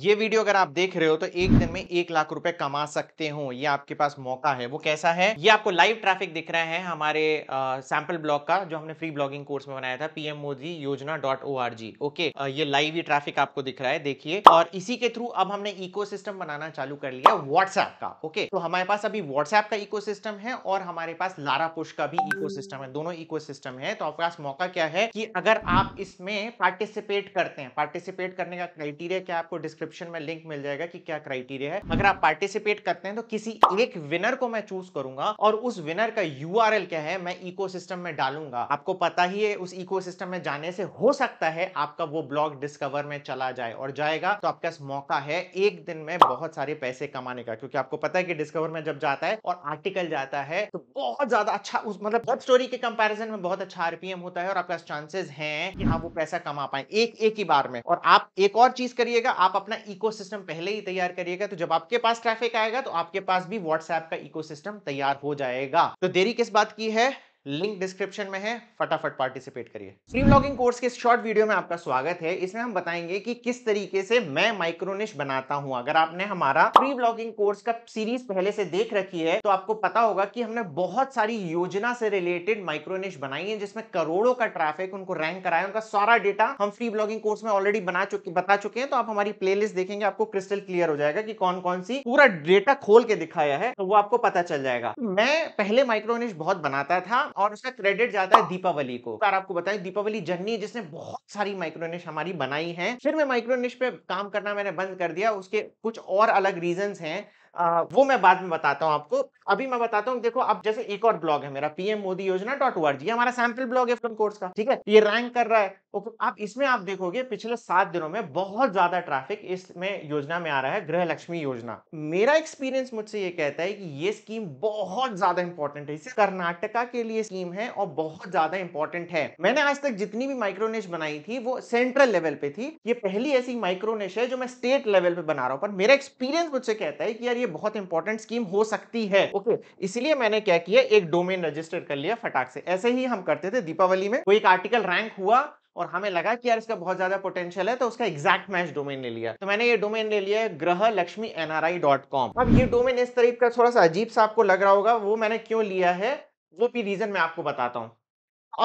ये वीडियो अगर आप देख रहे हो तो एक दिन में एक लाख रुपए कमा सकते हो ये आपके पास मौका है वो कैसा है ये आपको लाइव ट्रैफिक दिख रहा है हमारे सैंपल ब्लॉग का जो हमने फ्री ब्लॉगिंग कोर्स में बनाया था पीएम मोदी योजना dot O R G okay आ, ये लाइव ही ट्रैफिक आपको दिख रहा है देखिए और इसी के थ्रू अब हमने इको बनाना चालू कर लिया व्हाट्सएप का ओके तो हमारे पास अभी व्हाट्सएप का इको है और हमारे पास लारा पुश का भी इको है दोनों इको है तो आपके पास मौका क्या है कि अगर आप इसमें पार्टिसिपेट करते हैं पार्टिसिपेट करने का क्राइटेरिया क्या आपको डिस्क्रिप डिस्क्रिप्शन में लिंक मिल जाएगा कि क्या क्राइटेरिया है अगर आप पार्टिसिपेट करते हैं तो किसी एक विनर को मैं चूज करूंगा और उस विनर का यू क्या है मैं इको में डालूंगा आपको पता ही है उस इको में जाने से हो सकता है आपका वो ब्लॉग डिस्कवर में चला जाए और जाएगा तो आपके पास मौका है एक दिन में बहुत सारे पैसे कमाने का क्योंकि आपको पता है कि डिस्कवर में जब जाता है और आर्टिकल जाता है तो बहुत ज्यादा अच्छा उस मतलब वेब स्टोरी के कंपैरिजन में बहुत अच्छा आरपीएम होता है और आपके पास चांसेस हैं कि हाँ वो पैसा कमा पाए एक एक ही बार में और आप एक और चीज करिएगा आप अपना अपना इकोसिस्टम पहले ही तैयार करिएगा तो जब आपके पास ट्रैफिक आएगा तो आपके पास भी व्हाट्सएप का इकोसिस्टम तैयार हो जाएगा तो देरी किस बात की है लिंक डिस्क्रिप्शन में है फटाफट पार्टिसिपेट करिए फ्री ब्लॉगिंग कोर्स के शॉर्ट वीडियो में आपका स्वागत है इसमें हम बताएंगे कि किस तरीके से मैं माइक्रोनिश बनाता हूं अगर आपने हमारा फ्री ब्लॉगिंग कोर्स का सीरीज पहले से देख रखी है तो आपको पता होगा कि हमने बहुत सारी योजना से रिलेटेड माइक्रोनिश बनाई है जिसमें करोड़ों का ट्रैफिक उनको रैंक कराया उनका सारा डेटा हम फ्री ब्लॉगिंग कोर्स में ऑलरेडी बना चुके बता चुके हैं तो आप हमारी प्ले देखेंगे आपको क्रिस्टल क्लियर हो जाएगा कि कौन कौन सी पूरा डेटा खोल के दिखाया है तो वो आपको पता चल जाएगा मैं पहले माइक्रोनिश बहुत बनाता था और उसका क्रेडिट जाता है दीपावली को और आपको बताए दीपावली जर्नी जिसने बहुत सारी माइक्रोनिश हमारी बनाई है फिर मैं माइक्रोनिश पे काम करना मैंने बंद कर दिया उसके कुछ और अलग रीजन है वो मैं बाद में बताता हूँ आपको अभी मैं बताता हूँ देखो अब जैसे एक और ब्लॉग है मेरा पीएम मोदी योजना डॉट वर्ड हमारा सैम्पल ब्लॉग है कोर्स का ठीक है ये रैंक कर रहा है आप इसमें आप देखोगे पिछले सात दिनों में बहुत ज्यादा ट्रैफिक इसमें योजना में आ रहा है गृह लक्ष्मी योजना मेरा एक्सपीरियंस मुझसे ये कहता है कि ये स्कीम बहुत ज्यादा इंपॉर्टेंट है इसे कर्नाटका के लिए स्कीम है और बहुत ज्यादा इंपॉर्टेंट है मैंने आज तक जितनी भी माइक्रोनेश बनाई थी वो सेंट्रल लेवल पे थी ये पहली ऐसी माइक्रोनेश है जो मैं स्टेट लेवल पे बना रहा हूँ पर मेरा एक्सपीरियंस मुझसे कहता है कि यार लिए बहुत इंपॉर्टेंट स्कीम हो सकती है ओके इसलिए मैंने क्या किया एक डोमेन रजिस्टर कर लिया फटाक से ऐसे ही हम करते थे दीपावली में कोई एक आर्टिकल रैंक हुआ और हमें लगा कि यार इसका बहुत ज्यादा पोटेंशियल है तो उसका एग्जैक्ट मैच डोमेन ले लिया तो मैंने ये डोमेन ले लिया ग्रह लक्ष्मी एनआरआई डॉट कॉम अब ये डोमेन इस तरीके का थोड़ा सा अजीब सा आपको लग रहा होगा वो मैंने क्यों लिया है वो भी रीजन मैं आपको बताता हूँ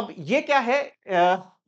अब ये क्या है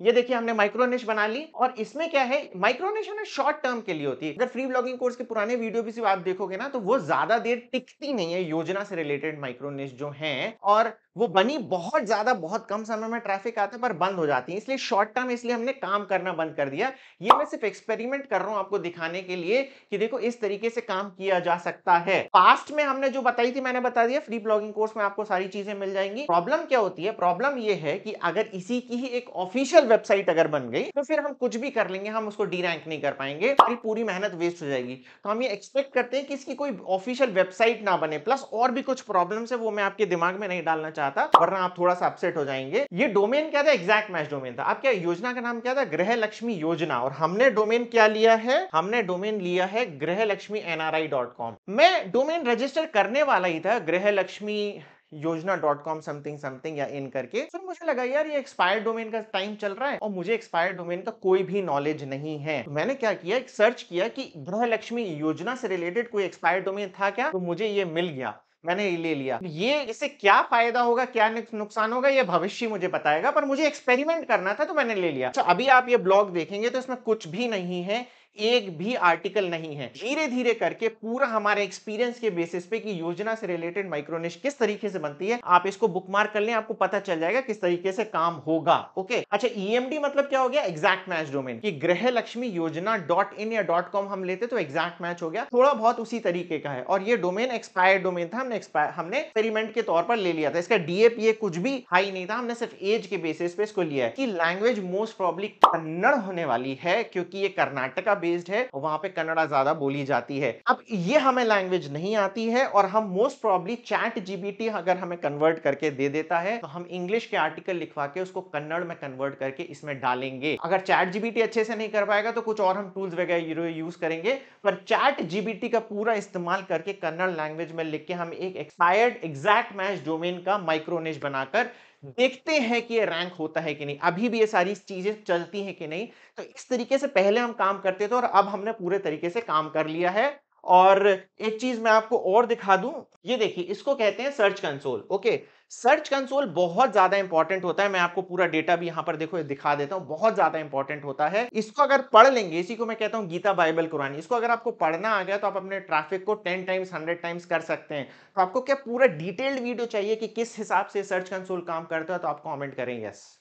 ये देखिए हमने माइक्रोनिश बना ली और इसमें क्या है माइक्रोनिश हमें शॉर्ट टर्म के लिए होती है अगर फ्री ब्लॉगिंग कोर्स के पुराने वीडियो भी आप देखोगे ना तो वो ज्यादा देर टिकती नहीं है योजना से रिलेटेड माइक्रोनिश जो है और वो बनी बहुत ज्यादा बहुत कम समय में ट्रैफिक आता है पर बंद हो जाती है इसलिए शॉर्ट टर्म इसलिए हमने काम करना बंद कर दिया ये मैं सिर्फ एक्सपेरिमेंट कर रहा हूं आपको दिखाने के लिए कि देखो इस तरीके से काम किया जा सकता है पास्ट में हमने जो बताई थी मैंने बता दिया फ्री ब्लॉगिंग कोर्स में आपको सारी चीजें मिल जाएंगी प्रॉब्लम क्या होती है प्रॉब्लम यह है कि अगर इसी की ही एक ऑफिशियल वेबसाइट अगर बन गई तो फिर हम कुछ भी कर लेंगे हम उसको डी रैंक नहीं कर पाएंगे हमारी पूरी मेहनत वेस्ट हो जाएगी तो हम ये एक्सपेक्ट करते हैं कि इसकी कोई ऑफिशियल वेबसाइट ना बने प्लस और भी कुछ प्रॉब्लम है वो मैं आपके दिमाग में नहीं डालना चाहता वरना आप थोड़ा सा अपसेट हो जाएंगे ये डोमेन क्या था एक्जैक्ट मैच डोमेन था आपके योजना का नाम क्या था ग्रह लक्ष्मी योजना और हमने डोमेन क्या लिया है हमने डोमेन लिया है Grah Lakshmi NRI dot com मैं डोमेन रजिस्टर करने वाला ही था ग्रह लक्ष्मी योजना डॉट कॉम समथिंग समथिंग या इन करके तो फिर मुझे लगा यार ये एक्सपायर्ड डोमेन का टाइम चल रहा है और मुझे एक्सपायर्ड डोमेन का कोई भी नॉलेज नहीं है तो मैंने क्या किया एक सर्च किया कि गृहलक्ष्मी योजना से रिलेटेड कोई एक्सपायर्ड डोमेन था क्या तो मुझे ये मिल गया मैंने ये ले लिया ये इससे क्या फायदा होगा क्या नुकसान होगा ये भविष्य मुझे बताएगा पर मुझे एक्सपेरिमेंट करना था तो मैंने ले लिया अच्छा, अभी आप ये ब्लॉग देखेंगे तो इसमें कुछ भी नहीं है एक भी आर्टिकल नहीं है धीरे धीरे करके पूरा हमारे एक्सपीरियंस के बेसिस पे कि योजना से रिलेटेड माइक्रोनिश किस तरीके से बनती है आप इसको बुक मार्क कर लें आपको पता चल जाएगा किस तरीके से काम होगा ओके अच्छा ईएमडी e मतलब क्या हो गया एग्जैक्ट मैच डोमेन की ग्रह लक्ष्मी योजना डॉट इन या डॉट कॉम हम लेते तो एग्जैक्ट मैच हो गया थोड़ा बहुत उसी तरीके का है और ये डोमेन एक्सपायर्ड डोमेन था हमने हमने एक्सपेरिमेंट के तौर पर ले लिया था इसका डीएपीए कुछ भी हाई नहीं था हमने सिर्फ एज के बेसिस पे इसको लिया है कि लैंग्वेज मोस्ट प्रॉब्ली कन्नड़ होने वाली है क्योंकि ये कर्नाटका बेस्ड है वहां पे कन्नड़ा ज्यादा बोली जाती है अब ये हमें लैंग्वेज नहीं आती है और हम मोस्ट प्रॉब्ली चैट जीबीटी अगर हमें कन्वर्ट करके दे देता है तो हम इंग्लिश के आर्टिकल लिखवा के उसको कन्नड़ में कन्वर्ट करके इसमें डालेंगे अगर चैट जीबीटी अच्छे से नहीं कर पाएगा तो कुछ और हम टूल्स वगैरह यूज करेंगे पर चैट जीबीटी का पूरा इस्तेमाल करके कन्नड़ लैंग्वेज में लिख के हम एक एक्सपायर्ड एग्जैक्ट मैच डोमेन का माइक्रोनेज बनाकर देखते हैं कि ये रैंक होता है कि नहीं अभी भी ये सारी चीजें चलती हैं कि नहीं तो इस तरीके से पहले हम काम करते थे और अब हमने पूरे तरीके से काम कर लिया है और एक चीज मैं आपको और दिखा दूं ये देखिए इसको कहते हैं search console okay search console बहुत ज्यादा इंपॉर्टेंट होता है मैं आपको पूरा डेटा भी यहां पर देखो दिखा देता हूं बहुत ज्यादा इंपॉर्टेंट होता है इसको अगर पढ़ लेंगे इसी को मैं कहता हूं गीता बाइबल कुरानी इसको अगर आपको पढ़ना आ गया तो आप अपने ट्रैफिक को टेन टाइम्स हंड्रेड टाइम्स कर सकते हैं तो आपको क्या पूरा डिटेल्ड वीडियो चाहिए कि किस हिसाब से सर्च कंसोल काम करता है तो आप कॉमेंट करें यस